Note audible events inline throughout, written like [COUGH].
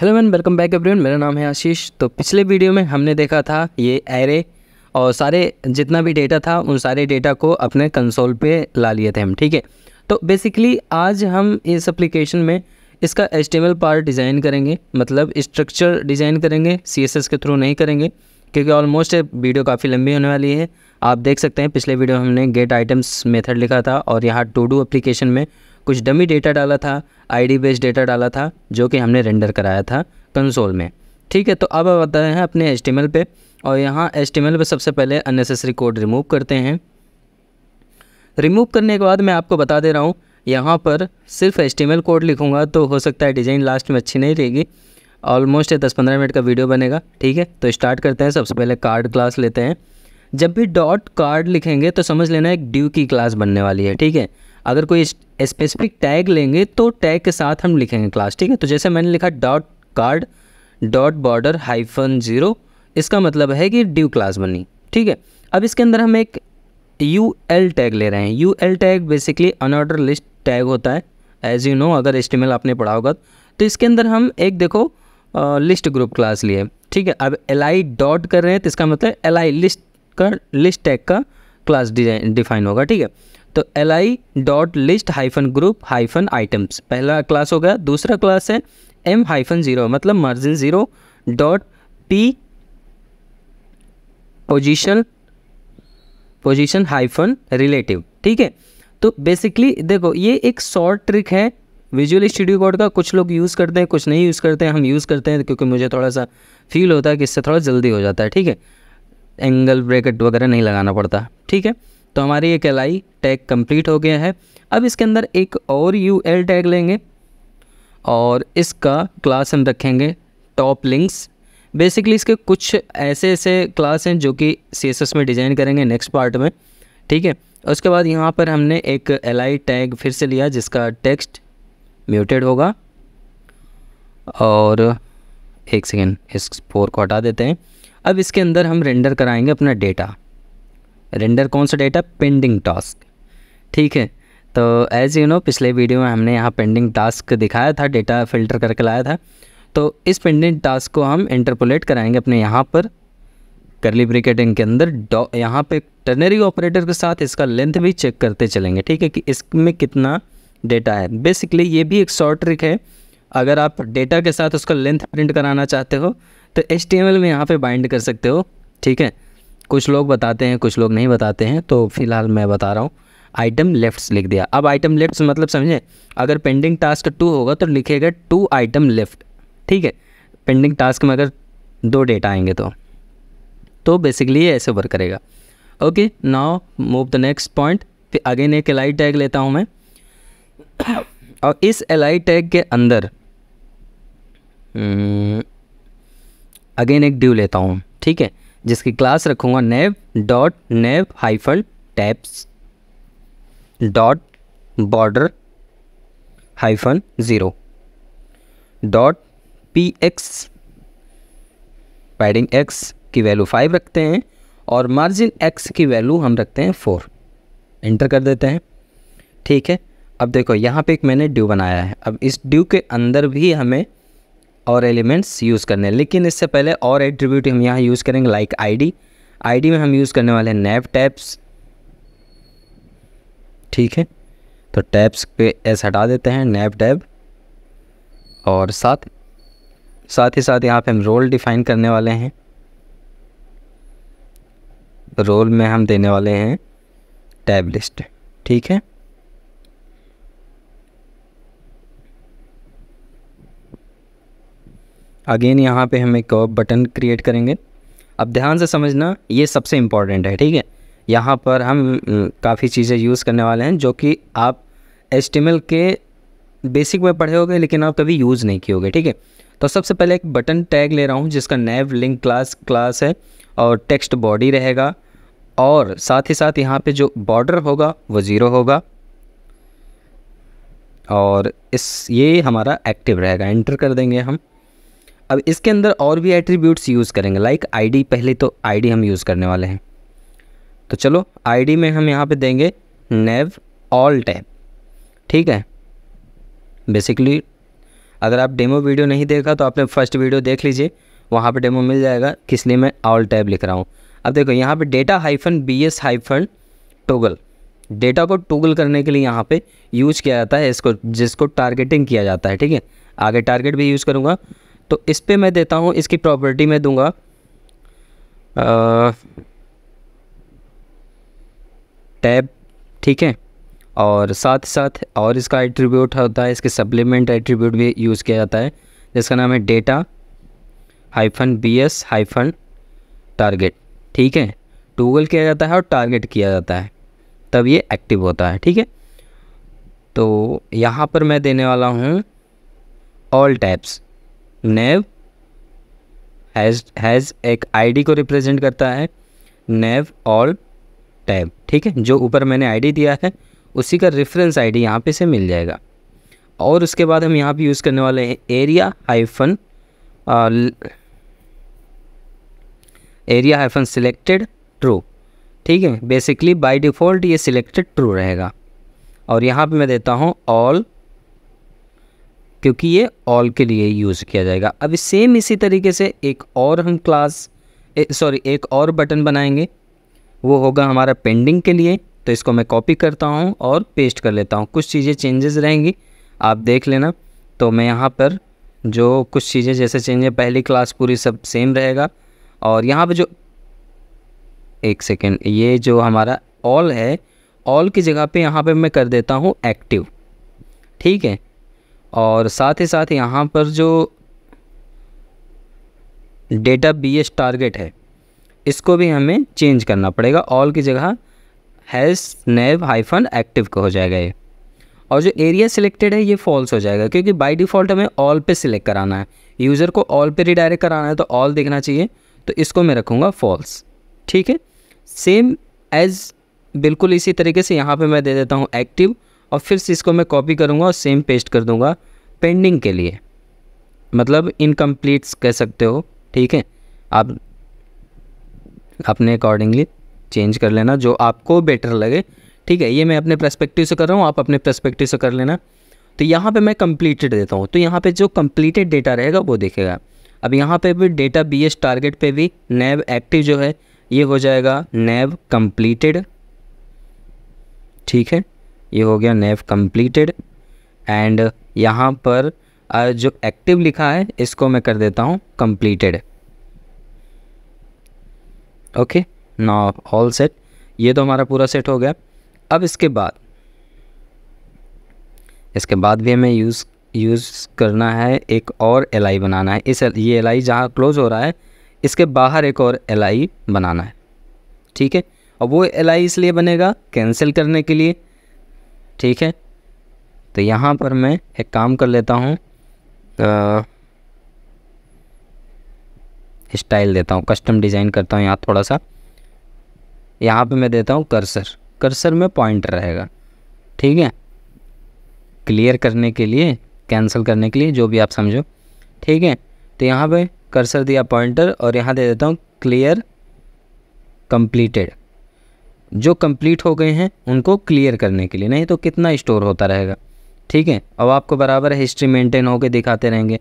hello man welcome back everyone मेरा नाम है आशीष तो पिछले वीडियो में हमने देखा था ये एरे और सारे जितना भी डेटा था उन सारे डेटा को अपने कंसोल पे ला लिए थे हम ठीक है तो बेसिकली आज हम इस एप्लीकेशन में इसका एच पार्ट डिज़ाइन करेंगे मतलब स्ट्रक्चर डिज़ाइन करेंगे सी के थ्रू नहीं करेंगे क्योंकि ऑलमोस्ट वीडियो काफ़ी लंबी होने वाली है आप देख सकते हैं पिछले वीडियो हमने गेट आइटम्स मेथड लिखा था और यहाँ टू डू एप्लीकेशन में कुछ डमी डेटा डाला था आईडी बेस्ड डेटा डाला था जो कि हमने रेंडर कराया था कंसोल में ठीक है तो अब बताते हैं अपने एच पे और यहाँ एच पे सबसे पहले अननेसेसरी कोड रिमूव करते हैं रिमूव करने के बाद मैं आपको बता दे रहा हूँ यहाँ पर सिर्फ एच कोड लिखूँगा तो हो सकता है डिज़ाइन लास्ट में अच्छी नहीं रहेगी ऑलमोस्ट दस पंद्रह मिनट का वीडियो बनेगा ठीक है तो स्टार्ट करते हैं सबसे पहले कार्ड क्लास लेते हैं जब भी डॉट कार्ड लिखेंगे तो समझ लेना एक ड्यू की क्लास बनने वाली है ठीक है अगर कोई स्पेसिफिक टैग लेंगे तो टैग के साथ हम लिखेंगे क्लास ठीक है तो जैसे मैंने लिखा dot card dot border hyphen zero इसका मतलब है कि ड्यू क्लास बनी ठीक है अब इसके अंदर हम एक यू एल टैग ले रहे हैं U L tag basically unorder list tag होता है एज यू नो अगर एस आपने पढ़ा होगा तो इसके अंदर हम एक देखो लिस्ट ग्रुप क्लास लिए ठीक है अब एल आई डॉट कर रहे हैं तो इसका मतलब एल आई लिस्ट का लिस्ट टैग का क्लास डिफाइन होगा ठीक है तो L I dot list hyphen group hyphen items पहला क्लास हो गया दूसरा क्लास है एम हाइफन ज़ीरो मतलब margin zero dot P position position hyphen relative ठीक है तो बेसिकली देखो ये एक शॉर्ट ट्रिक है विजुअल स्टूडियो कोड का कुछ लोग यूज़ करते हैं कुछ नहीं यूज़ करते हैं हम यूज़ करते हैं क्योंकि मुझे थोड़ा सा फील होता है कि इससे थोड़ा जल्दी हो जाता है ठीक है एंगल ब्रैकेट वगैरह नहीं लगाना पड़ता ठीक है तो हमारी एक एल टैग कंप्लीट हो गया है अब इसके अंदर एक और यू एल टैग लेंगे और इसका क्लास हम रखेंगे टॉप लिंक्स बेसिकली इसके कुछ ऐसे ऐसे क्लास हैं जो कि सी में डिज़ाइन करेंगे नेक्स्ट पार्ट में ठीक है उसके बाद यहाँ पर हमने एक एल टैग फिर से लिया जिसका टेक्स्ट म्यूटेड होगा और एक सेकेंड इस फोर को हटा देते हैं अब इसके अंदर हम रेंडर कराएंगे अपना डेटा रेंडर कौन सा डेटा पेंडिंग टास्क ठीक है तो एज़ यू नो पिछले वीडियो में हमने यहाँ पेंडिंग टास्क दिखाया था डेटा फिल्टर करके लाया था तो इस पेंडिंग टास्क को हम इंटरपोलेट कराएंगे अपने यहाँ पर करली ब्रिकेटिंग के अंदर डॉ यहाँ पर टर्नरी ऑपरेटर के साथ इसका लेंथ भी चेक करते चलेंगे ठीक है कि इसमें कितना डेटा है बेसिकली ये भी एक शॉर्ट ट्रिक है अगर आप डेटा के साथ उसका लेंथ प्रिंट कराना चाहते हो तो एच में यहाँ पर बाइंड कर सकते हो ठीक है कुछ लोग बताते हैं कुछ लोग नहीं बताते हैं तो फिलहाल मैं बता रहा हूँ आइटम लेफ्ट लिख दिया अब आइटम लेफ्ट मतलब समझे अगर पेंडिंग टास्क टू होगा तो लिखेगा टू आइटम लेफ्ट ठीक है पेंडिंग टास्क में अगर दो डेटा आएंगे तो तो बेसिकली ये ऐसे वर्क करेगा okay now move the next point फिर अगेन एक एल आई टैग लेता हूँ मैं और इस एल आई टैग के अंदर अगेन हम्म, एक ड्यू लेता हूँ ठीक है जिसकी क्लास रखूँगा nav dot nav hyphen tabs dot border hyphen zero dot P X padding X की वैल्यू फाइव रखते हैं और मार्जिन एक्स की वैल्यू हम रखते हैं फोर इंटर कर देते हैं ठीक है अब देखो यहाँ पे एक मैंने ड्यू बनाया है अब इस ड्यू के अंदर भी हमें और एलिमेंट्स यूज़ करने हैं लेकिन इससे पहले और एट्रीब्यूट हम यहाँ यूज़ करेंगे लाइक आईडी आईडी में हम यूज़ करने वाले हैं नैब टैप्स ठीक है तो टैप्स पे एस हटा देते हैं नैब टैब और साथ साथ ही साथ यहाँ पे हम रोल डिफाइन करने वाले हैं रोल में हम देने वाले हैं टैब लिस्ट ठीक है अगेन यहाँ पे हम एक बटन क्रिएट करेंगे अब ध्यान से समझना ये सबसे इम्पॉर्टेंट है ठीक है यहाँ पर हम काफ़ी चीज़ें यूज़ करने वाले हैं जो कि आप एस के बेसिक में पढ़े होगे लेकिन आप कभी यूज़ नहीं किए ठीक है तो सबसे पहले एक बटन टैग ले रहा हूँ जिसका नैव लिंक क्लास क्लास है और टेक्स्ट बॉडी रहेगा और साथ ही साथ यहाँ पे जो बॉर्डर होगा वो ज़ीरो होगा और इस ये हमारा एक्टिव रहेगा एंटर कर देंगे हम अब इसके अंदर और भी एट्रीब्यूट्स यूज़ करेंगे लाइक आईडी पहले तो आईडी हम यूज़ करने वाले हैं तो चलो आईडी में हम यहाँ पे देंगे नेव ऑल टैब ठीक है बेसिकली अगर आप डेमो वीडियो नहीं देखा तो आपने फर्स्ट वीडियो देख लीजिए वहाँ पर डेमो मिल जाएगा किस लिए मैं ऑल टैब लिख रहा हूँ अब देखो यहाँ पर data hyphen B S hyphen toggle data को टूगल करने के लिए यहाँ पे यूज किया जाता है इसको जिसको टारगेटिंग किया जाता है ठीक है आगे टारगेट भी यूज़ करूँगा तो इस पर मैं देता हूँ इसकी प्रॉपर्टी में दूंगा टैब ठीक है और साथ साथ और इसका एट्रीब्यूट होता है इसके सप्लीमेंट एट्रीब्यूट भी यूज़ किया जाता है जिसका नाम है data hyphen B S hyphen target ठीक है टूगल किया जाता है और टारगेट किया जाता है तब ये एक्टिव होता है ठीक है तो यहाँ पर मैं देने वाला हूँ all tabs nav has has एक आईडी को रिप्रेजेंट करता है नेव और टैब ठीक है जो ऊपर मैंने आईडी दिया है उसी का रेफरेंस आईडी यहाँ पे से मिल जाएगा और उसके बाद हम यहाँ पे यूज़ करने वाले हैं aria hyphen aria hyphen selected true ठीक है बेसिकली बाय डिफ़ॉल्ट ये सिलेक्टेड ट्रू रहेगा और यहाँ पे मैं देता हूँ ऑल क्योंकि ये ऑल के लिए यूज़ किया जाएगा अब सेम इसी तरीके से एक और हम क्लास सॉरी एक और बटन बनाएंगे वो होगा हमारा पेंडिंग के लिए तो इसको मैं कॉपी करता हूँ और पेस्ट कर लेता हूँ कुछ चीज़ें चेंजेस रहेंगी आप देख लेना तो मैं यहाँ पर जो कुछ चीज़ें जैसे है पहली क्लास पूरी सब सेम रहेगा और यहाँ पर जो एक सेकेंड ये जो हमारा ऑल है ऑल की जगह पे यहाँ पे मैं कर देता हूँ एक्टिव ठीक है और साथ ही साथ यहाँ पर जो डेटा बी एस टारगेट है इसको भी हमें चेंज करना पड़ेगा ऑल की जगह हैज़ नेव हाइफन एक्टिव का हो जाएगा ये और जो एरिया सिलेक्टेड है ये फॉल्स हो जाएगा क्योंकि बाय डिफ़ॉल्ट हमें ऑल पे सिलेक्ट कराना है यूज़र को ऑल पे रिडायरेक्ट कराना है तो ऑल देखना चाहिए तो इसको मैं रखूँगा फॉल्स ठीक है सेम एज़ बिल्कुल इसी तरीके से यहाँ पर मैं दे देता हूँ एक्टिव और फिर से इसको मैं कॉपी करूँगा और सेम पेस्ट कर दूँगा पेंडिंग के लिए मतलब इनकम्प्लीट्स कह सकते हो ठीक है आप अपने अकॉर्डिंगली चेंज कर लेना जो आपको बेटर लगे ठीक है ये मैं अपने प्रस्पेक्टिव से कर रहा हूँ आप अपने प्रस्पेक्टिव से कर लेना तो यहाँ पे मैं कम्प्लीटेड देता हूँ तो यहाँ पे जो कम्प्लीटेड डेटा रहेगा वो देखेगा अब यहाँ पे भी डेटा बी एस टारगेट पर भी नैब एक्टिव जो है ये हो जाएगा नैब कम्प्लीटेड ठीक है ये हो गया नेफ कंप्लीटेड एंड यहाँ पर जो एक्टिव लिखा है इसको मैं कर देता हूँ कंप्लीटेड ओके ना ऑल सेट ये तो हमारा पूरा सेट हो गया अब इसके बाद इसके बाद भी हमें यूज़ यूज़ करना है एक और एल आई बनाना है इस ये एल आई जहाँ क्लोज हो रहा है इसके बाहर एक और एल आई बनाना है ठीक है और वो एल आई इसलिए बनेगा कैंसिल करने के लिए ठीक है तो यहाँ पर मैं एक काम कर लेता हूँ स्टाइल देता हूँ कस्टम डिज़ाइन करता हूँ यहाँ थोड़ा सा यहाँ पे मैं देता हूँ कर्सर कर्सर में पॉइंट रहेगा ठीक है क्लियर करने के लिए कैंसिल करने के लिए जो भी आप समझो ठीक है तो यहाँ पे कर्सर दिया पॉइंटर और यहाँ दे देता हूँ क्लियर कंप्लीटेड जो कंप्लीट हो गए हैं उनको क्लियर करने के लिए नहीं तो कितना स्टोर होता रहेगा ठीक है अब आपको बराबर हिस्ट्री मेंटेन होकर दिखाते रहेंगे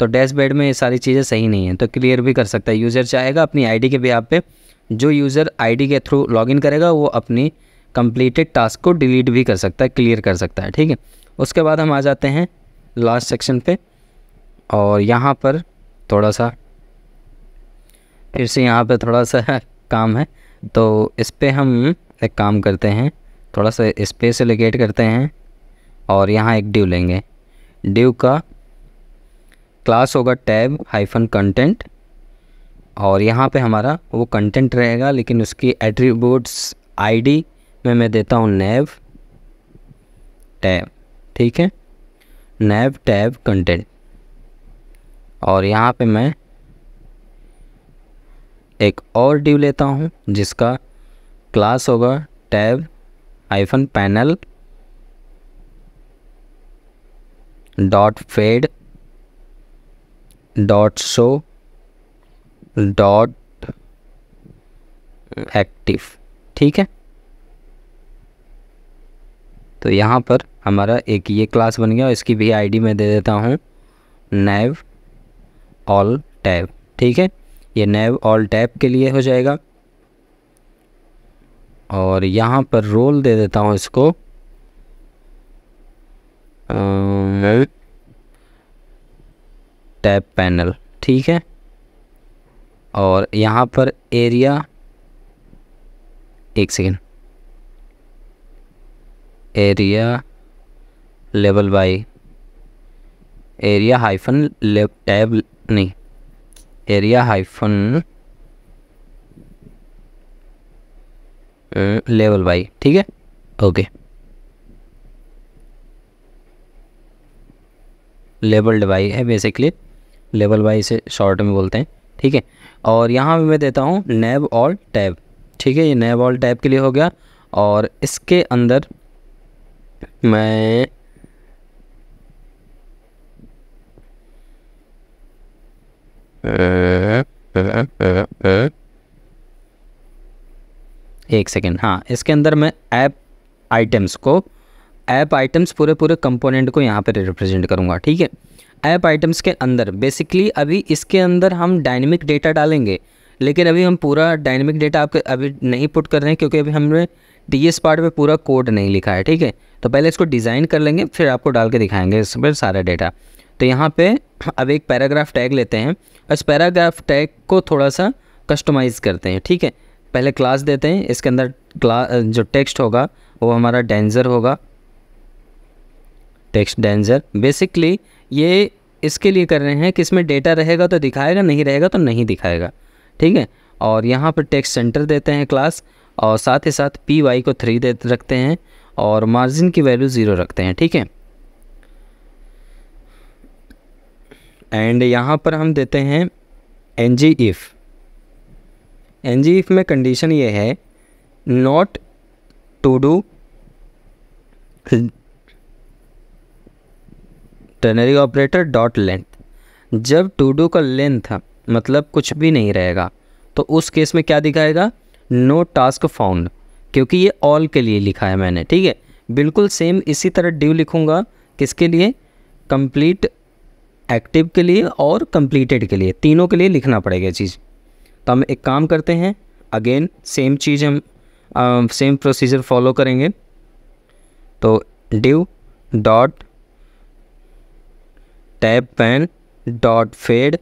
तो डैशबोर्ड में ये सारी चीज़ें सही नहीं हैं तो क्लियर भी कर सकता है यूज़र चाहेगा अपनी आईडी के बिहार पे जो यूज़र आईडी के थ्रू लॉगिन करेगा वो अपनी कंप्लीटेड टास्क को डिलीट भी कर सकता है क्लियर कर सकता है ठीक है उसके बाद हम आ जाते हैं लास्ट सेक्शन पे और यहाँ पर थोड़ा सा फिर से यहाँ पर थोड़ा सा [LAUGHS] काम है तो इस पर हम एक काम करते हैं थोड़ा सा इस्पेस एलिगेट करते हैं और यहाँ एक ड्यू लेंगे ड्यू का क्लास होगा टैब हाइफन कंटेंट और यहाँ पे हमारा वो कंटेंट रहेगा लेकिन उसकी एट्रीब्यूट्स आईडी में मैं देता हूँ नैव टैब ठीक है नैव टैब कंटेंट और यहाँ पे मैं एक और ड्यू लेता हूँ जिसका क्लास होगा tab hyphen panel dot fade dot show dot active ठीक है तो यहाँ पर हमारा एक ये क्लास बन गया और इसकी भी आईडी मैं दे देता हूँ नैव ऑल टैब ठीक है ये नैब ऑल टैप के लिए हो जाएगा और यहाँ पर रोल दे देता हूँ इसको टैप पैनल ठीक है और यहाँ पर एरिया एक सेकेंड एरिया लेवल बाई एरिया हाइफन टैब नहीं एरिया हाइफन लेवल बाई ठीक है ओके लेबल्ड डिवाई है बेसिकली लेबल बाई से शॉर्ट में बोलते हैं ठीक है और यहाँ भी मैं देता हूँ नैब और टैब ठीक है ये नैब और टैब के लिए हो गया और इसके अंदर मैं एक सेकेंड हाँ इसके अंदर मैं ऐप आइटम्स को ऐप आइटम्स पूरे पूरे कंपोनेंट को यहाँ पर रिप्रेजेंट करूँगा ठीक है ऐप आइटम्स के अंदर बेसिकली अभी इसके अंदर हम डायनेमिक डेटा डालेंगे लेकिन अभी हम पूरा डायनेमिक डेटा आपके अभी नहीं पुट कर रहे हैं क्योंकि अभी हमने डी एस पार्ट में पूरा कोड नहीं लिखा है ठीक है तो पहले इसको डिज़ाइन कर लेंगे फिर आपको डाल के दिखाएंगे इस पर सारा डेटा तो यहाँ पे अब एक पैराग्राफ टैग लेते हैं इस पैराग्राफ टैग को थोड़ा सा कस्टमाइज़ करते हैं ठीक है पहले क्लास देते हैं इसके अंदर क्ला जो टेक्स्ट होगा वो हमारा डेंजर होगा टेक्स्ट डेंजर बेसिकली ये इसके लिए कर रहे हैं कि इसमें डेटा रहेगा तो दिखाएगा नहीं रहेगा तो नहीं दिखाएगा ठीक है और यहाँ पर टेक्स्ट सेंटर देते हैं क्लास और साथ ही साथ पी वाई को थ्री दे रखते हैं और मार्जिन की वैल्यू ज़ीरो रखते हैं ठीक है एंड यहाँ पर हम देते हैं N G if N G if में कंडीशन ये है not to do ternary operator dot length जब टू डू का लेंथ मतलब कुछ भी नहीं रहेगा तो उस केस में क्या दिखाएगा नो टास्क फाउंड क्योंकि ये ऑल के लिए लिखा है मैंने ठीक है बिल्कुल सेम इसी तरह ड्यू लिखूँगा किसके लिए कंप्लीट एक्टिव के लिए और कंप्लीटेड के लिए तीनों के लिए लिखना पड़ेगा चीज़ तो हम एक काम करते हैं अगेन सेम चीज़ हम सेम प्रोसीजर फॉलो करेंगे तो ड्यू dot tab pane dot fade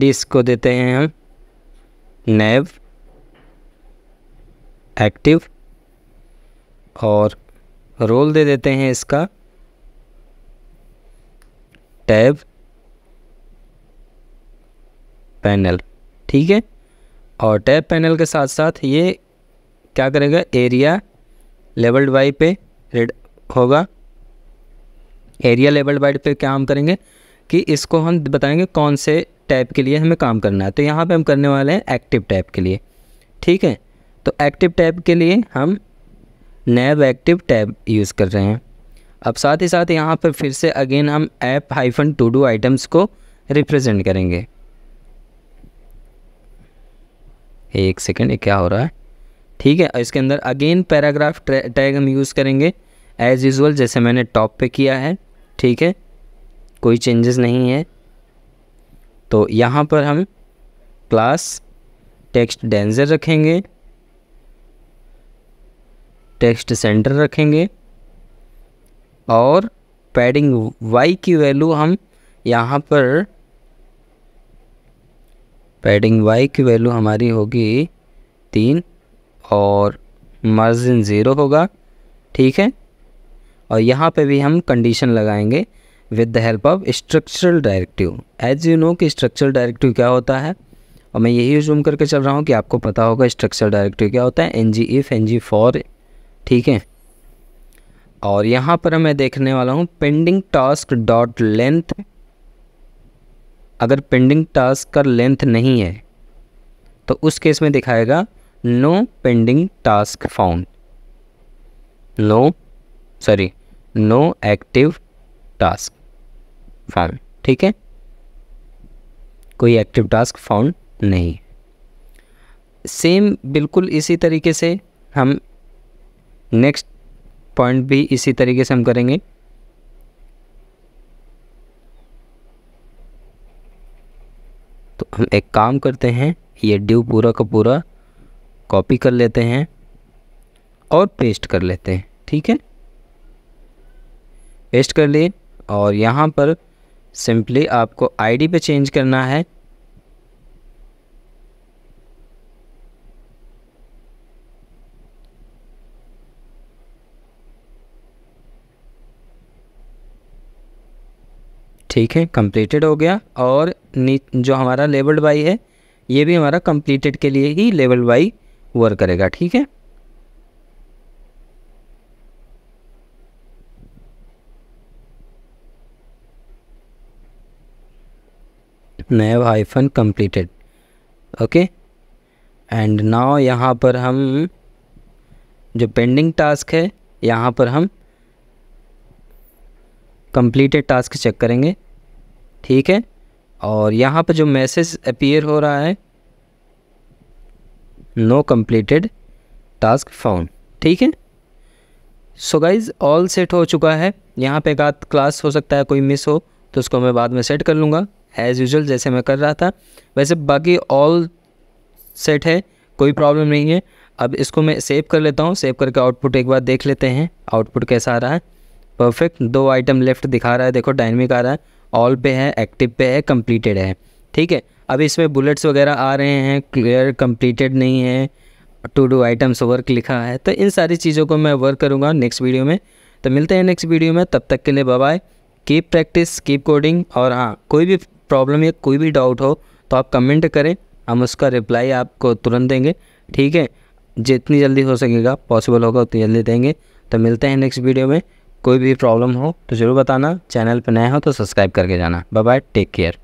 D इसको देते हैं हम नेव एक्टिव और रोल दे देते हैं इसका टैब पैनल ठीक है और टैब पैनल के साथ साथ ये क्या करेगा एरिया लेवल्ड वाई पे रेड होगा एरिया लेवल्ड वाइड पे क्या हम करेंगे कि इसको हम बताएंगे कौन से टैब के लिए हमें काम करना है तो यहाँ पे हम करने वाले हैं एक्टिव टैब के लिए ठीक है तो एक्टिव टैब के लिए हम नैब एक्टिव टैब यूज़ कर रहे हैं अब साथ ही साथ यहाँ पर फिर से अगेन हम app hyphen to do items को रिप्रेजेंट करेंगे एक सेकेंड ये क्या हो रहा है ठीक है इसके अंदर अगेन पैराग्राफ टैग हम यूज़ करेंगे एज़ यूजल जैसे मैंने टॉप पे किया है ठीक है कोई चेंजेस नहीं है तो यहाँ पर हम क्लास टेक्स्ट डेंजर रखेंगे टेक्स्ट सेंटर रखेंगे और पैडिंग वाई की वैल्यू हम यहाँ पर पैडिंग वाई की वैल्यू हमारी होगी तीन और मार्जिन ज़ीरो होगा ठीक है और यहाँ पे भी हम कंडीशन लगाएंगे with the help of structural directive as you know कि स्ट्रक्चरल डायरेक्टिव क्या होता है और मैं यही जूम करके चल रहा हूँ कि आपको पता होगा स्ट्रक्चरल डायरेक्टिव क्या होता है N G if N G for ठीक है और यहाँ पर मैं देखने वाला हूँ पेंडिंग टास्क डॉट लेंथ अगर पेंडिंग टास्क का लेंथ नहीं है तो उस केस में दिखाएगा no pending task found no sorry no active task found ठीक है कोई एक्टिव टास्क फाउंड नहीं सेम बिल्कुल इसी तरीके से हम नेक्स्ट पॉइंट भी इसी तरीके से हम करेंगे तो हम एक काम करते हैं ये ड्यू पूरा का पूरा कॉपी कर लेते हैं और पेस्ट कर लेते हैं ठीक है पेस्ट कर लिए और यहाँ पर सिंपली आपको आईडी पे चेंज करना है ठीक है कंप्लीटेड हो गया और जो हमारा लेवल बाई है ये भी हमारा कंप्लीटेड के लिए ही लेवल बाई वर्क करेगा ठीक है nav hyphen completed okay and now यहाँ पर हम जो पेंडिंग टास्क है यहाँ पर हम कंप्लीटेड टास्क चेक करेंगे ठीक है और यहाँ पर जो मैसेज अपीयर हो रहा है नो कम्प्लीटेड टास्क फाउंड ठीक है सो गाइज ऑल सेट हो चुका है यहाँ पे एक आध क्लास हो सकता है कोई मिस हो तो उसको मैं बाद में सेट कर लूँगा एज़ यूजल जैसे मैं कर रहा था वैसे बाकी ऑल सेट है कोई प्रॉब्लम नहीं है अब इसको मैं सेव कर लेता हूँ सेव करके आउटपुट एक बार देख लेते हैं आउटपुट कैसा आ रहा है परफेक्ट दो आइटम लेफ्ट दिखा रहा है देखो डायनमिक आ रहा है ऑल पे है एक्टिव पे है कंप्लीटेड है ठीक है अब इसमें बुलेट्स वगैरह आ रहे हैं क्लियर कंप्लीटेड नहीं है टू डू आइटम्स वर्क लिखा है तो इन सारी चीज़ों को मैं वर्क करूँगा नेक्स्ट वीडियो में तो मिलते हैं नेक्स्ट वीडियो में तब तक के लिए bye keep practice keep coding और हाँ कोई भी प्रॉब्लम या कोई भी डाउट हो तो आप कमेंट करें हम उसका रिप्लाई आपको तुरंत देंगे ठीक है जितनी जल्दी हो सकेगा पॉसिबल होगा उतनी जल्दी देंगे तो मिलते हैं नेक्स्ट वीडियो में कोई भी प्रॉब्लम हो तो ज़रूर बताना चैनल पर नया हो तो सब्सक्राइब करके जाना बाय बाय टेक केयर